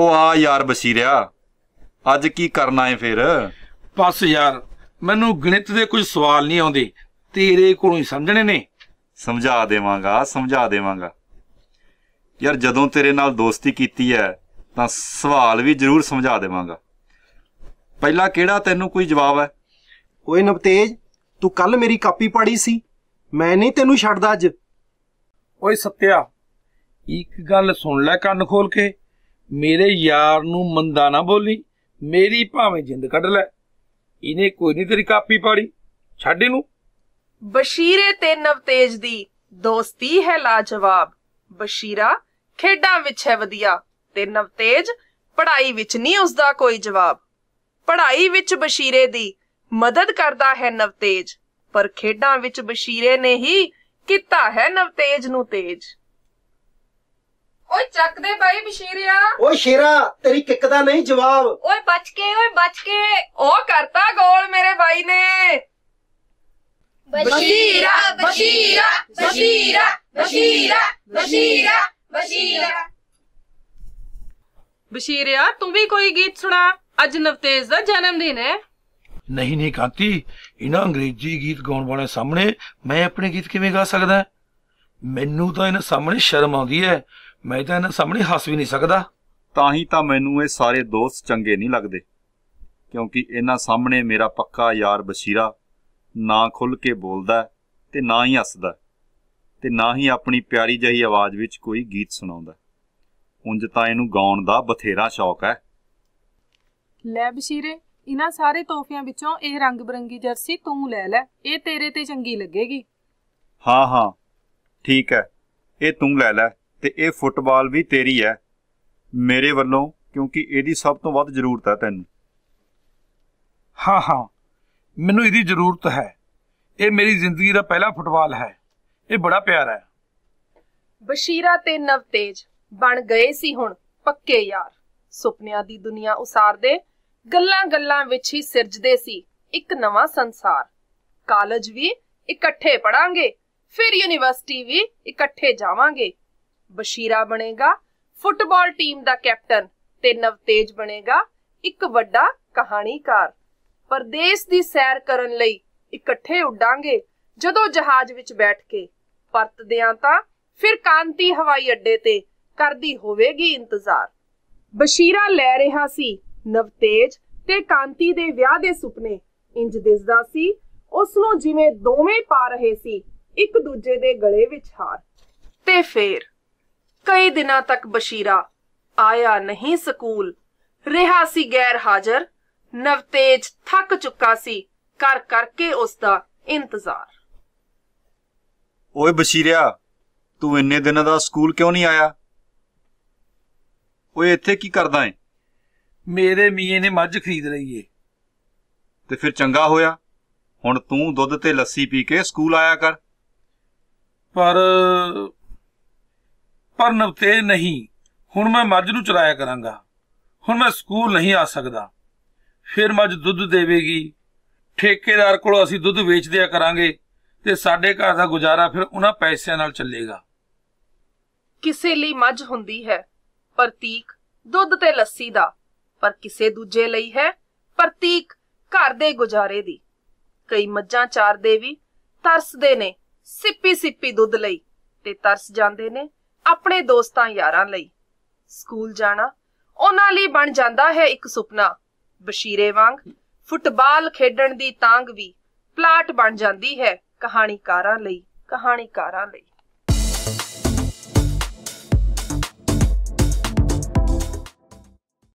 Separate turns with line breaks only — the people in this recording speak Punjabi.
ਉਹ ਆ ਯਾਰ ਬਸੀਰਿਆ ਅੱਜ ਕੀ ਕਰਨਾ ਏ ਫੇਰ ਬਸ ਯਾਰ ਮੈਨੂੰ ਗਣਿਤ ਦੇ ਕੋਈ ਸਵਾਲ ਨਹੀਂ ਆਉਂਦੇ ਤੇਰੇ ਕੋਲੋਂ ਹੀ ਸਮਝਣੇ ਨੇ ਸਮਝਾ ਦੇਵਾਂਗਾ ਸਮਝਾ ਦੇਵਾਂਗਾ ਯਾਰ ਜਦੋਂ ਤੇਰੇ ਨਾਲ ਦੋਸਤੀ ਕੀਤੀ ਹੈ ਤਾਂ ਸਵਾਲ ਵੀ ਜ਼ਰੂਰ ਸਮਝਾ ਦੇਵਾਂਗਾ ਪਹਿਲਾਂ ਕਿਹੜਾ ਤੈਨੂੰ ਕੋਈ ਜਵਾਬ ਹੈ ਓਏ ਨਵਤੇਜ ਤੂੰ ਕੱਲ ਮੇਰੀ ਕਾਪੀ ਪਾੜੀ ਸੀ ਮੈਂ ਨਹੀਂ ਤੈਨੂੰ ਛੱਡਦਾ ਅੱਜ ਓਏ ਸੱਤਿਆ
ਇੱਕ ਗੱਲ ਸੁਣ ਲੈ ਕੰਨ ਖੋਲ ਕੇ ਮੇਰੇ ਯਾਰ ਨੂੰ ਮੰਦਾ ਨਾ ਬੋਲੀ ਮੇਰੀ ਭਾਵੇਂ ਜਿੰਦ ਕੱਢ ਲੈ ਇਹਨੇ ਕੋਈ ਨਹੀਂ ਤੇਰੀ ਕਾਪੀ ਪਾੜੀ ਛੱਡ ਇਹਨੂੰ
ਬਸ਼ੀਰੇ ਤੇ ਨਵਤੇਜ ਦੀ ਦੋਸਤੀ ਹੈ ਲਾਜਵਾਬ ਬਸ਼ੀਰਾ ਖੇਡਾਂ ਵਿੱਚ ਹੈ ਵਧੀਆ ਤੇ ਨਵਤੇਜ ਪੜ੍ਹਾਈ ਵਿੱਚ ਨਹੀਂ ਉਸ ਦਾ ਕੋਈ ਜਵਾਬ ਪੜ੍ਹਾਈ ਵਿੱਚ ਬਸ਼ੀਰੇ ਦੀ ਮਦਦ ਕਰਦਾ ਹੈ ਨਵਤੇਜ ਪਰ ਖੇਡਾਂ ਵਿੱਚ ਬਸ਼ੀਰੇ ਨੇ ਹੀ ਕੀਤਾ ਹੈ ਨਵਤੇਜ ਨੂੰ ਤੇਜ ਚੱਕ ਦੇ ਬਾਈ ਬਸ਼ੀਰਿਆ ਓਏ ਸ਼ੇਰਾ ਤੇਰੀ ਕਿੱਕ ਦਾ ਨਹੀਂ ਜਵਾਬ ਓਏ ਬਚ ਕੇ ਓਏ ਬਚ ਕੇ ਉਹ ਕਰਤਾ ਗੋਲ ਮੇਰੇ ਬਾਈ ਨੇ
ਬਸ਼ੀਰਾ ਬਸ਼ੀਰਾ ਬਸ਼ੀਰਾ ਬਸ਼ੀਰਾ
ਬਸ਼ੀਰਾ ਬਸ਼ੀਰਾ ਬਸ਼ੀਰਿਆ ਤੂੰ ਵੀ ਕੋਈ ਗੀਤ ਸੁਣਾ ਅੱਜ ਨਵਤੇਜ ਦਾ ਜਨਮ ਦਿਨ ਹੈ
ਨਹੀਂ ਨਹੀਂ ਕਾਂਤੀ ਇਹਨਾਂ ਅੰਗਰੇਜ਼ੀ ਗੀਤ ਗਾਉਣ ਵਾਲਿਆਂ ਸਾਹਮਣੇ ਮੈਂ ਆਪਣੇ ਗੀਤ ਕਿਵੇਂ ਗਾ ਸਕਦਾ ਮੈਨੂੰ ਤਾਂ ਇਹਨਾਂ ਸਾਹਮਣੇ
ਸ਼ਰਮ ਆਉਂਦੀ ਹੈ ਮੈਂ ਤਾਂ ਇਹਨਾਂ ਸਾਹਮਣੇ ਹੱਸ ਵੀ ਨਹੀਂ ਸਕਦਾ ਤਾਂ ਹੀ ਤਾਂ ਮੈਨੂੰ ਇਹ ਸਾਰੇ ਦੋਸਤ ਚੰਗੇ ਨਹੀਂ ਲੱਗਦੇ ਕਿਉਂਕਿ ਇਹਨਾਂ ਸਾਹਮਣੇ ਮੇਰਾ ਪੱਕਾ ਯਾਰ ਬਸ਼ੀਰਾ ਨਾ ਖੁੱਲ ਕੇ ਬੋਲਦਾ ਤੇ ਨਾ ਹੀ ਹੱਸਦਾ ਤੇ ਨਾ ਹੀ ਆਪਣੀ ਪਿਆਰੀ ਜਹੀ ਆਵਾਜ਼ ਵਿੱਚ ਕੋਈ ਗੀਤ ਸੁਣਾਉਂਦਾ ਉਂਝ ਤਾਂ ਇਹਨੂੰ ਗਾਉਣ ਦਾ ਬਥੇਰਾ ਸ਼ੌਕ ਹੈ
ਲੈ ਬਸ਼ੀਰੇ ਇਹਨਾਂ ਸਾਰੇ ਤੋਹਫਿਆਂ ਵਿੱਚੋਂ ਇਹ ਰੰਗ ਬਰੰਗੀ ਜਰਸੀ ਤੂੰ ਲੈ ਲੈ ਇਹ ਤੇਰੇ ਤੇ ਚੰਗੀ ਲੱਗੇਗੀ
ਹਾਂ ਹਾਂ ਠੀਕ ਹੈ ਇਹ ਤੂੰ ਲੈ ਲੈ ਤੇ ਇਹ ਫੁੱਟਬਾਲ ਵੀ ਤੇਰੀ ਹੈ ਮੇਰੇ ਵੱਲੋਂ ਕਿਉਂਕਿ ਇਹਦੀ ਸਭ ਤੋਂ ਵੱਧ ਜ਼ਰੂਰਤ ਹੈ ਤੈਨੂੰ
ਹਾਂ ਹਾਂ ਮੈਨੂੰ ਇਹਦੀ ਜ਼ਰੂਰਤ ਹੈ ਇਹ ਮੇਰੀ ਜ਼ਿੰਦਗੀ ਦਾ ਪਹਿਲਾ ਫੁੱਟਬਾਲ ਹੈ ਇਹ ਬੜਾ ਪਿਆਰਾ ਹੈ
ਬਸ਼ੀਰਾ ਤੇ ਨਵਤੇਜ ਬਣ ਗਏ ਸੀ ਹੁਣ ਪੱਕੇ ਯਾਰ ਸੁਪਨਿਆਂ ਦੀ ਦੁਨੀਆ ਉਸਾਰਦੇ ਗੱਲਾਂ-ਗੱਲਾਂ ਵਿੱਚ ਹੀ ਸਿਰਜਦੇ ਸੀ ਇੱਕ ਨਵਾਂ ਸੰਸਾਰ ਕਾਲਜ ਵੀ ਇਕੱਠੇ ਪੜਾਂਗੇ ਫਿਰ ਯੂਨੀਵਰਸਿਟੀ ਵੀ ਇਕੱਠੇ ਜਾਵਾਂਗੇ ਬਸ਼ੀਰਾ ਬਣੇਗਾ ਫੁੱਟਬਾਲ ਟੀਮ ਦਾ ਕੈਪਟਨ ਤੇ ਨਵਤੇਜ ਬਣੇਗਾ ਇੱਕ ਵੱਡਾ ਕਹਾਣੀਕਾਰ ਪਰਦੇਸ ਦੀ ਸੈਰ ਕਰਨ ਲਈ ਇਕੱਠੇ ਉੱਡਾਂਗੇ ਜਦੋਂ ਜਹਾਜ਼ ਵਿੱਚ ਬੈਠ ਕੇ ਪਰਤਦਿਆਂ ਤਾਂ ਫਿਰ ਕਾਂਤੀ ਹਵਾਈ ਅੱਡੇ ਤੇ ਕਰਦੀ ਹੋਵੇਗੀ ਇੰਤਜ਼ਾਰ ਬਸ਼ੀਰਾ ਲੈ ਰਿਹਾ ਸੀ ਨਵਤੇਜ ਤੇ ਕਾਂਤੀ ਦੇ ਵਿਆਹ ਦੇ ਸੁਪਨੇ ਇੰਜ ਦਿਸਦਾ ਸੀ ਉਸ ਨੂੰ ਜਿਵੇਂ ਦੋਵੇਂ ਪਾ ਰਹੇ ਸੀ ਇੱਕ ਦੂਜੇ ਦੇ ਗਲੇ ਵਿੱਚ ਹਾਰ ਤੇ ਫੇਰ ਕਈ ਦਿਨਾਂ ਤੱਕ ਬਸ਼ੀਰਾ ਆਇਆ ਨਹੀਂ ਸਕੂਲ ਰਿਹਾ ਸੀ ਗੈਰ ਹਾਜ਼ਰ ਨਵਤੇਜ ਥੱਕ ਚੁੱਕਾ ਸੀ ਕਰ ਕਰਕੇ ਉਸ ਦਾ ਇੰਤਜ਼ਾਰ
ਓਏ ਬਸ਼ੀਰਿਆ ਤੂੰ ਇੰਨੇ ਦਿਨਾਂ ਦਾ ਸਕੂਲ ਕਿਉਂ ਨਹੀਂ ਆਇਆ ਓਏ ਇੱਥੇ ਕੀ ਕਰਦਾ ਏ ਮੇਰੇ ਮੀਏ ਨੇ ਮੱਝ ਖਰੀਦ ਲਈ ਏ ਤੇ ਫਿਰ ਚੰਗਾ ਹੋਇਆ ਹੁਣ ਤੂੰ ਦੁੱਧ ਤੇ ਲੱਸੀ ਪੀ ਕੇ ਸਕੂਲ ਆਇਆ ਕਰ
ਪਰ ਪਰ ਨਵਤੇ ਨਹੀਂ ਹੁਣ ਮੈਂ ਮੱਝ ਨੂੰ ਚਰਾਇਆ ਕਰਾਂਗਾ ਹੁਣ ਮੈਂ ਸਕੂਲ ਨਹੀਂ ਆ ਸਕਦਾ ਫਿਰ ਮੱਝ ਦੁੱਧ ਦੇਵੇਗੀ ਠੇਕੇਦਾਰ ਕੋਲ ਅਸੀਂ ਦੁੱਧ ਵੇਚ ਦਿਆ ਕਰਾਂਗੇ ਤੇ ਸਾਡੇ ਘਰ ਦਾ ਗੁਜ਼ਾਰਾ ਫਿਰ ਉਹਨਾਂ ਪੈਸਿਆਂ ਨਾਲ ਚੱਲੇਗਾ
ਕਿਸੇ ਲਈ ਮੱਝ ਹੁੰਦੀ ਹੈ ਪ੍ਰਤੀਕ ਦੁੱਧ ਤੇ ਲੱਸੀ ਦਾ ਪਰ ਕਿਸੇ ਦੂਜੇ ਲਈ ਹੈ ਪ੍ਰਤੀਕ ਘਰ ਦੇ ਗੁਜ਼ਾਰੇ ਦੀ ਕਈ ਮੱਝਾਂ ਚਾਰਦੇ ਵੀ ਤਰਸਦੇ ਨੇ ਸਿੱਪੀ ਸਿੱਪੀ ਦੁੱਧ ਲਈ ਤੇ ਤਰਸ ਜਾਂਦੇ ਨੇ ਆਪਣੇ ਦੋਸਤਾਂ ਯਾਰਾਂ ਲਈ ਸਕੂਲ ਜਾਣਾ ਉਹਨਾਂ ਲਈ ਬਣ ਜਾਂਦਾ ਹੈ ਇੱਕ ਸੁਪਨਾ ਬਸ਼ੀਰੇ ਵਾਂਗ ਫੁੱਟਬਾਲ ਖੇਡਣ ਦੀ ਤਾਂਗ ਵੀ ਪਲਾਟ ਬਣ ਜਾਂਦੀ ਹੈ ਕਹਾਣੀਕਾਰਾਂ ਲਈ ਕਹਾਣੀਕਾਰਾਂ ਲਈ